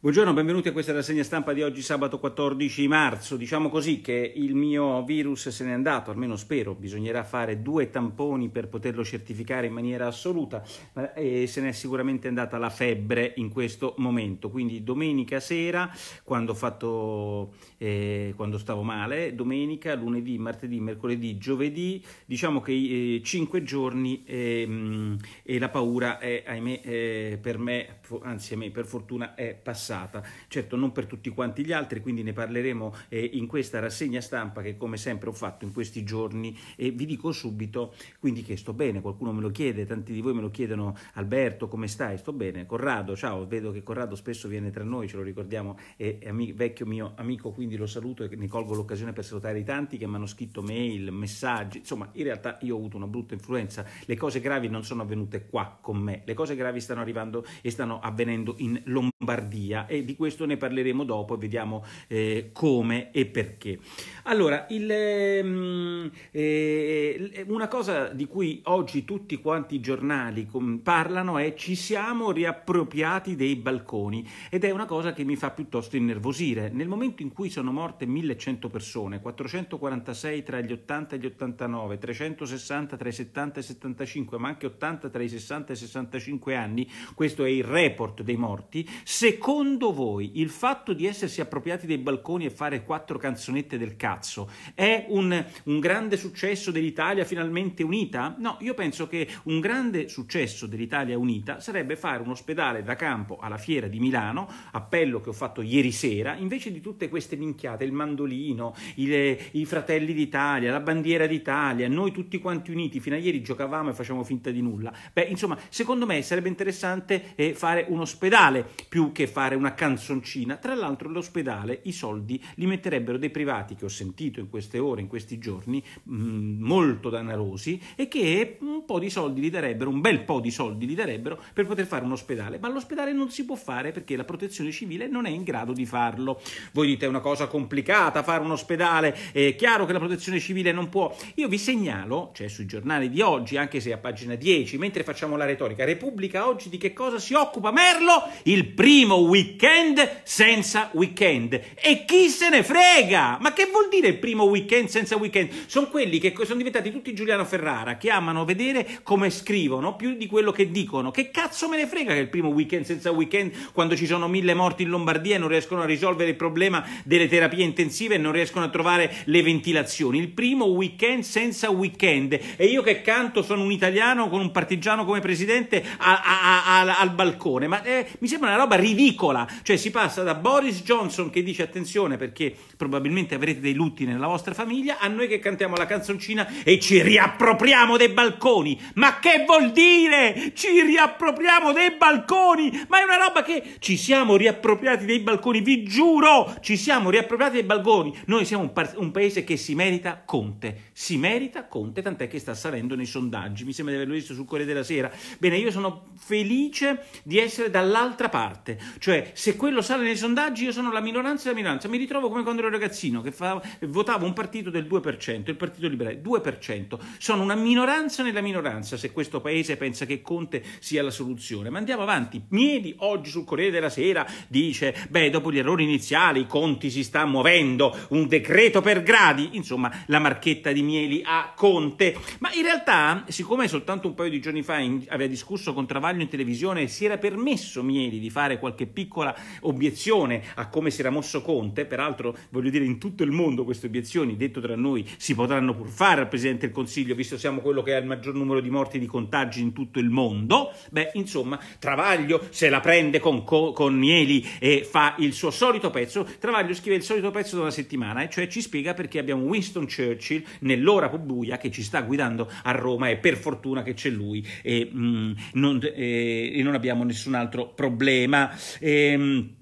Buongiorno, benvenuti a questa rassegna stampa di oggi sabato 14 marzo. Diciamo così che il mio virus se n'è andato, almeno spero, bisognerà fare due tamponi per poterlo certificare in maniera assoluta e eh, se n'è sicuramente andata la febbre in questo momento. Quindi domenica sera, quando, fatto, eh, quando stavo male, domenica, lunedì, martedì, mercoledì, giovedì, diciamo che eh, 5 giorni eh, e la paura è, ahimè, eh, per me, anzi a me per fortuna è passata passata. Certo non per tutti quanti gli altri, quindi ne parleremo eh, in questa rassegna stampa che come sempre ho fatto in questi giorni e vi dico subito quindi che sto bene, qualcuno me lo chiede, tanti di voi me lo chiedono Alberto come stai? Sto bene, Corrado ciao, vedo che Corrado spesso viene tra noi, ce lo ricordiamo, è, è amico, vecchio mio amico, quindi lo saluto e ne colgo l'occasione per salutare i tanti che mi hanno scritto mail, messaggi, insomma in realtà io ho avuto una brutta influenza, le cose gravi non sono avvenute qua con me, le cose gravi stanno arrivando e stanno avvenendo in Lombardia Italia e di questo ne parleremo dopo e vediamo eh, come e perché. Allora, il, ehm, eh, una cosa di cui oggi tutti quanti i giornali parlano è ci siamo riappropriati dei balconi ed è una cosa che mi fa piuttosto innervosire. Nel momento in cui sono morte 1100 persone, 446 tra gli 80 e gli 89, 360 tra i 70 e i 75, ma anche 80 tra i 60 e i 65 anni, questo è il report dei morti, secondo secondo voi il fatto di essersi appropriati dei balconi e fare quattro canzonette del cazzo è un, un grande successo dell'Italia finalmente unita? No, io penso che un grande successo dell'Italia unita sarebbe fare un ospedale da campo alla fiera di Milano, appello che ho fatto ieri sera, invece di tutte queste minchiate, il mandolino, il, i fratelli d'Italia, la bandiera d'Italia, noi tutti quanti uniti, fino a ieri giocavamo e facevamo finta di nulla. Beh, insomma, secondo me sarebbe interessante eh, fare un ospedale più che fare una canzoncina. Tra l'altro l'ospedale i soldi li metterebbero dei privati che ho sentito in queste ore, in questi giorni, mm, molto danarosi e che un po' di soldi li darebbero, un bel po' di soldi li darebbero per poter fare un ospedale. Ma l'ospedale non si può fare perché la protezione civile non è in grado di farlo. Voi dite è una cosa complicata fare un ospedale, è chiaro che la protezione civile non può. Io vi segnalo, cioè sui giornali di oggi, anche se a pagina 10, mentre facciamo la retorica, Repubblica oggi di che cosa si occupa Merlo? Il primo weekend weekend senza weekend. E chi se ne frega? Ma che vuol dire il primo weekend senza weekend? Sono quelli che sono diventati tutti Giuliano Ferrara, che amano vedere come scrivono più di quello che dicono. Che cazzo me ne frega che il primo weekend senza weekend, quando ci sono mille morti in Lombardia e non riescono a risolvere il problema delle terapie intensive e non riescono a trovare le ventilazioni? Il primo weekend senza weekend. E io che canto sono un italiano con un partigiano come presidente a, a, a, al balcone. Ma eh, mi sembra una roba ridicola parola, cioè si passa da Boris Johnson che dice attenzione perché probabilmente avrete dei lutti nella vostra famiglia, a noi che cantiamo la canzoncina e ci riappropriamo dei balconi. Ma che vuol dire? Ci riappropriamo dei balconi? Ma è una roba che ci siamo riappropriati dei balconi, vi giuro, ci siamo riappropriati dei balconi. Noi siamo un, pa un paese che si merita Conte, si merita Conte, tant'è che sta salendo nei sondaggi, mi sembra di averlo visto sul Corriere della Sera. Bene, io sono felice di essere dall'altra parte, cioè se quello sale nei sondaggi, io sono la minoranza della minoranza. Mi ritrovo come quando ero ragazzino che fa, votavo un partito del 2%, il Partito Liberale, 2%. Sono una minoranza nella minoranza se questo paese pensa che Conte sia la soluzione. Ma andiamo avanti. Mieli oggi sul Corriere della Sera dice, beh, dopo gli errori iniziali, Conti si sta muovendo, un decreto per gradi. Insomma, la marchetta di Mieli a Conte. Ma in realtà, siccome soltanto un paio di giorni fa in, aveva discusso con Travaglio in televisione, si era permesso Mieli di fare qualche piccolo piccola obiezione a come si era mosso Conte, peraltro voglio dire in tutto il mondo queste obiezioni, detto tra noi, si potranno pur fare al Presidente del Consiglio, visto che siamo quello che ha il maggior numero di morti e di contagi in tutto il mondo, beh insomma Travaglio se la prende con, con Mieli e fa il suo solito pezzo, Travaglio scrive il solito pezzo da una settimana, e cioè ci spiega perché abbiamo Winston Churchill nell'ora più buia che ci sta guidando a Roma e per fortuna che c'è lui e, mm, non, eh, e non abbiamo nessun altro problema. E, Ehm,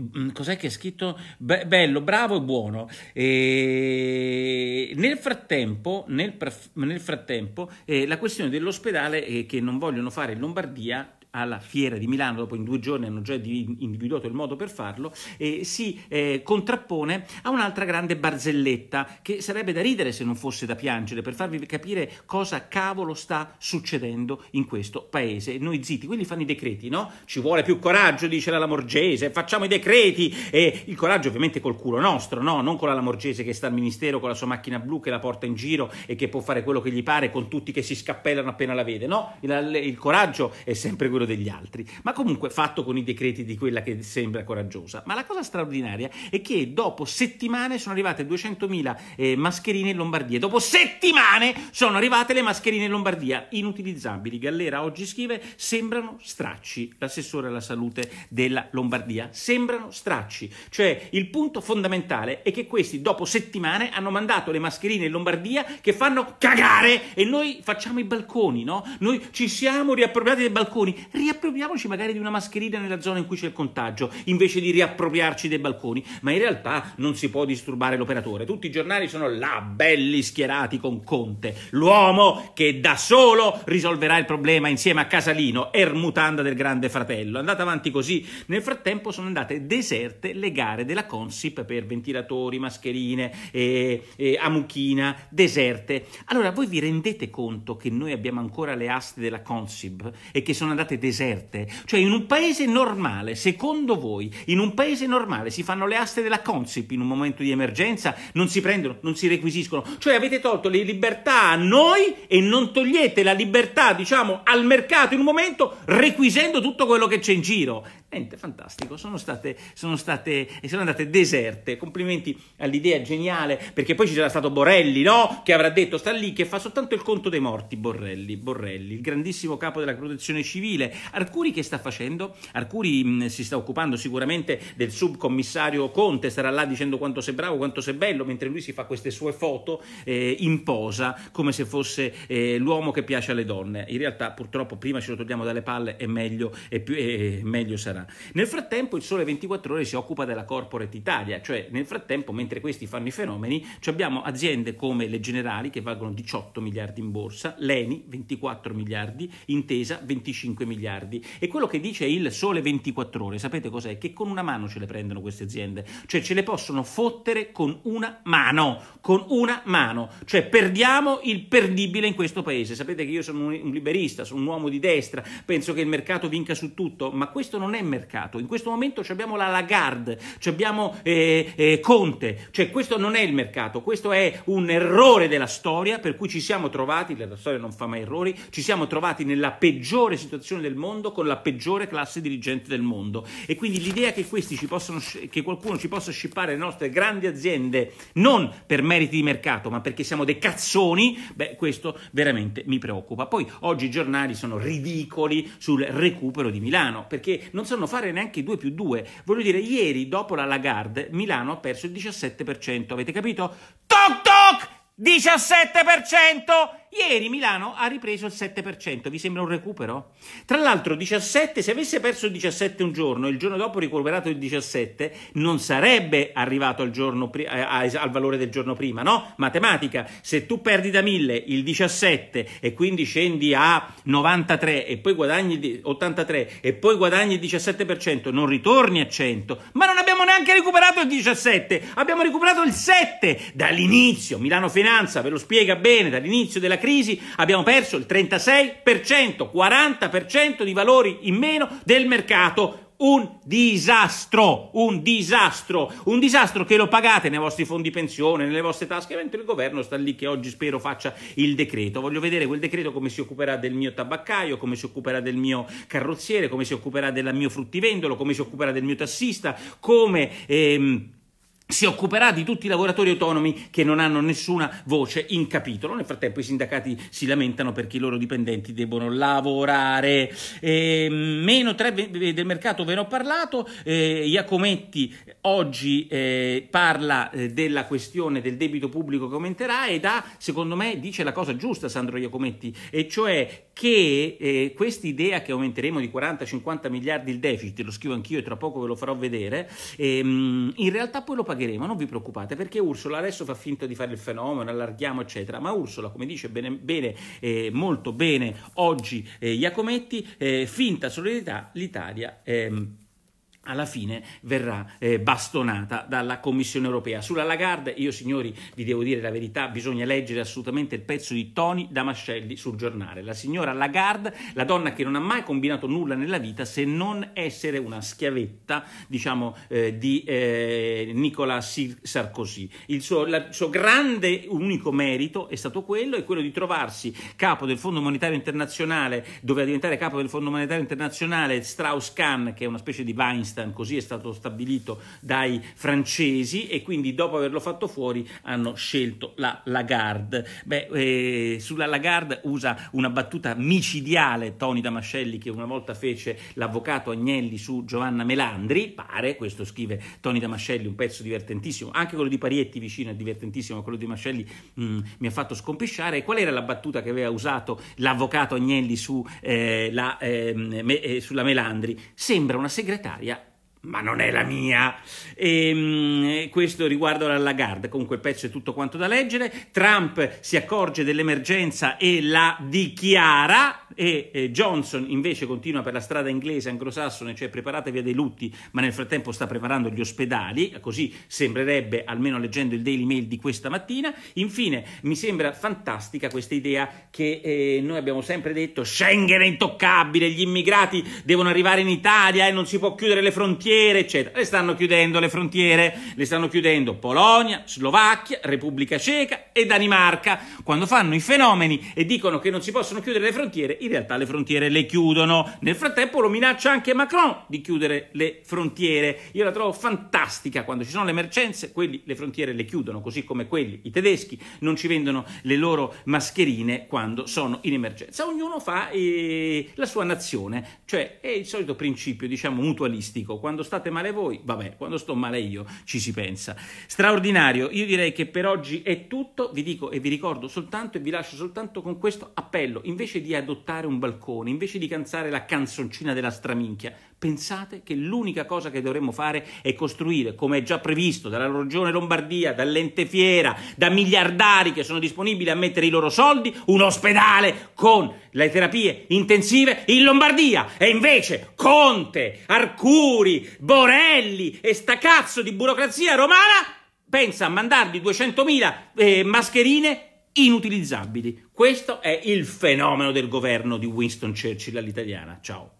mm, cos'è che è scritto? Be- bello, bravo e buono. E ehm, nel frattempo, nel pre- nel frattempo eh, la questione dell'ospedale eh, che non vogliono fare in Lombardia alla Fiera di Milano, dopo in due giorni hanno già individuato il modo per farlo, eh, si eh, contrappone a un'altra grande barzelletta che sarebbe da ridere se non fosse da piangere, per farvi capire cosa cavolo sta succedendo in questo paese. Noi zitti, quelli fanno i decreti, no? Ci vuole più coraggio, dice la Lamorgese, facciamo i decreti! E il coraggio ovviamente col culo nostro, no? Non con la Lamorgese che sta al ministero con la sua macchina blu che la porta in giro e che può fare quello che gli pare con tutti che si scappellano appena la vede, no? Il, il coraggio è sempre quello quello degli altri, ma comunque fatto con i decreti di quella che sembra coraggiosa. Ma la cosa straordinaria è che dopo settimane sono arrivate 200.000 eh, mascherine in Lombardia, dopo settimane sono arrivate le mascherine in Lombardia, inutilizzabili. Gallera oggi scrive, sembrano stracci, l'assessore alla salute della Lombardia, sembrano stracci, cioè il punto fondamentale è che questi dopo settimane hanno mandato le mascherine in Lombardia che fanno cagare e noi facciamo i balconi, no? Noi ci siamo riappropriati dei balconi riappropriamoci magari di una mascherina nella zona in cui c'è il contagio, invece di riappropriarci dei balconi, ma in realtà non si può disturbare l'operatore. Tutti i giornali sono là, belli schierati con Conte, l'uomo che da solo risolverà il problema insieme a Casalino, ermutanda del grande fratello. Andate avanti così. Nel frattempo sono andate deserte le gare della Consip per ventilatori, mascherine, e, e amuchina, deserte. Allora voi vi rendete conto che noi abbiamo ancora le aste della Consip e che sono andate state deserte? Cioè in un paese normale, secondo voi, in un paese normale si fanno le aste della Consip in un momento di emergenza, non si prendono, non si requisiscono, cioè avete tolto le libertà a noi e non togliete la libertà, diciamo, al mercato in un momento requisendo tutto quello che c'è in giro. Niente, fantastico, sono state, sono state, sono andate deserte, complimenti all'idea geniale, perché poi ci sarà stato Borelli, no? Che avrà detto, sta lì, che fa soltanto il conto dei morti, Borrelli, Borelli, il grandissimo capo della protezione civile, possibile. Arcuri che sta facendo? Arcuri mh, mm, si sta occupando sicuramente del subcommissario Conte, sarà là dicendo quanto sei bravo, quanto sei bello, mentre lui si fa queste sue foto eh, in posa come se fosse eh, l'uomo che piace alle donne. In realtà purtroppo prima ce lo togliamo dalle palle e meglio, e più, e meglio sarà. Nel frattempo il Sole 24 Ore si occupa della Corporate Italia, cioè nel frattempo mentre questi fanno i fenomeni abbiamo aziende come le Generali che valgono 18 miliardi in borsa, Leni 24 miliardi, Intesa 25 miliardi miliardi. E quello che dice il Sole 24 Ore, sapete cos'è? Che con una mano ce le prendono queste aziende, cioè ce le possono fottere con una mano, con una mano, cioè perdiamo il perdibile in questo paese. Sapete che io sono un liberista, sono un uomo di destra, penso che il mercato vinca su tutto, ma questo non è mercato. In questo momento abbiamo la Lagarde, abbiamo eh, eh, Conte, cioè questo non è il mercato, questo è un errore della storia per cui ci siamo trovati, la storia non fa mai errori, ci siamo trovati nella peggiore situazione del mondo con la peggiore classe dirigente del mondo. E quindi l'idea che, questi ci possono, che qualcuno ci possa scippare le nostre grandi aziende non per meriti di mercato, ma perché siamo dei cazzoni, beh, questo veramente mi preoccupa. Poi oggi i giornali sono ridicoli sul recupero di Milano, perché non sanno fare neanche 2 più 2. Voglio dire, ieri dopo la Lagarde, Milano ha perso il 17%. Avete capito? Toc toc! 17%! Ieri Milano ha ripreso il 7%, vi sembra un recupero? Tra l'altro 17, se avesse perso il 17 un giorno, e il giorno dopo recuperato il 17, non sarebbe arrivato al, giorno, eh, al valore del giorno prima, no? Matematica, se tu perdi da 1000 il 17 e quindi scendi a 93 e poi guadagni 83 e poi guadagni il 17%, non ritorni a 100, ma non abbiamo neanche recuperato il 17, abbiamo recuperato il 7 dall'inizio, Milano Finanza ve lo spiega bene, dall'inizio della crisi abbiamo perso il 36%, 40% di valori in meno del mercato. Un disastro, un disastro, un disastro che lo pagate nei vostri fondi pensione, nelle vostre tasche, mentre il governo sta lì che oggi spero faccia il decreto. Voglio vedere quel decreto come si occuperà del mio tabaccaio, come si occuperà del mio carrozziere, come si occuperà del mio fruttivendolo, come si occuperà del mio tassista, come... Ehm, si occuperà di tutti i lavoratori autonomi che non hanno nessuna voce in capitolo. Nel frattempo i sindacati si lamentano perché i loro dipendenti debbono lavorare. E, ehm, meno 3 del mercato ve ne ho parlato. Eh, Iacometti oggi eh, parla eh, della questione del debito pubblico che aumenterà ed ha, secondo me, dice la cosa giusta Sandro Iacometti, e cioè che eh, questa idea che aumenteremo di 40-50 miliardi il deficit, lo scrivo anch'io e tra poco ve lo farò vedere, ehm, in realtà poi lo pagheremo pagheremo, non vi preoccupate, perché Ursula adesso fa finta di fare il fenomeno, allarghiamo, eccetera, ma Ursula, come dice bene, bene eh, molto bene oggi eh, Iacometti, eh, finta solidarietà l'Italia... Ehm, alla fine verrà eh, bastonata dalla Commissione europea. Sulla Lagarde, io signori vi devo dire la verità, bisogna leggere assolutamente il pezzo di Tony Damascelli sul giornale. La signora Lagarde, la donna che non ha mai combinato nulla nella vita se non essere una schiavetta, diciamo, eh, di eh, Nicolas Sarkozy. Il suo, la, suo grande unico merito è stato quello, è quello di trovarsi capo del Fondo Monetario Internazionale, doveva diventare capo del Fondo Monetario Internazionale Strauss-Kahn, che è una specie di Weinstein, Afghanistan, così è stato stabilito dai francesi e quindi dopo averlo fatto fuori hanno scelto la Lagarde. Beh, eh, sulla Lagarde usa una battuta micidiale Tony Damascelli che una volta fece l'avvocato Agnelli su Giovanna Melandri, pare, questo scrive Tony Damascelli, un pezzo divertentissimo, anche quello di Parietti vicino è divertentissimo, quello di Damascelli mh, mm, mi ha fatto scompisciare. Qual era la battuta che aveva usato l'avvocato Agnelli su, eh, la, ehm, eh, me, sulla Melandri? Sembra una segretaria ma non è la mia. E, ehm, questo riguardo alla Lagarde, comunque il pezzo è tutto quanto da leggere. Trump si accorge dell'emergenza e la dichiara e eh, Johnson invece continua per la strada inglese anglosassone, cioè preparatevi a dei lutti, ma nel frattempo sta preparando gli ospedali, così sembrerebbe almeno leggendo il Daily Mail di questa mattina. Infine, mi sembra fantastica questa idea che eh, noi abbiamo sempre detto Schengen è intoccabile, gli immigrati devono arrivare in Italia e non si può chiudere le frontiere, eccetera. Le stanno chiudendo le frontiere, le stanno chiudendo Polonia, Slovacchia, Repubblica Ceca e Danimarca. Quando fanno i fenomeni e dicono che non si possono chiudere le frontiere, in realtà le frontiere le chiudono. Nel frattempo lo minaccia anche Macron di chiudere le frontiere. Io la trovo fantastica, quando ci sono le emergenze, quelli, le frontiere le chiudono, così come quelli, i tedeschi, non ci vendono le loro mascherine quando sono in emergenza. Ognuno fa eh, la sua nazione, cioè è il solito principio, diciamo, mutualistico. Quando state male voi, vabbè, quando sto male io, ci si pensa. Straordinario, io direi che per oggi è tutto, vi dico e vi ricordo soltanto e vi lascio soltanto con questo appello, invece di adottare piantare un balcone, invece di cantare la canzoncina della straminchia, pensate che l'unica cosa che dovremmo fare è costruire, come è già previsto dalla Regione Lombardia, dall'ente fiera, da miliardari che sono disponibili a mettere i loro soldi, un ospedale con le terapie intensive in Lombardia. E invece Conte, Arcuri, Borelli e sta cazzo di burocrazia romana pensa a mandargli 200.000 eh, mascherine inutilizzabili. Questo è il fenomeno del governo di Winston Churchill all'italiana. Ciao.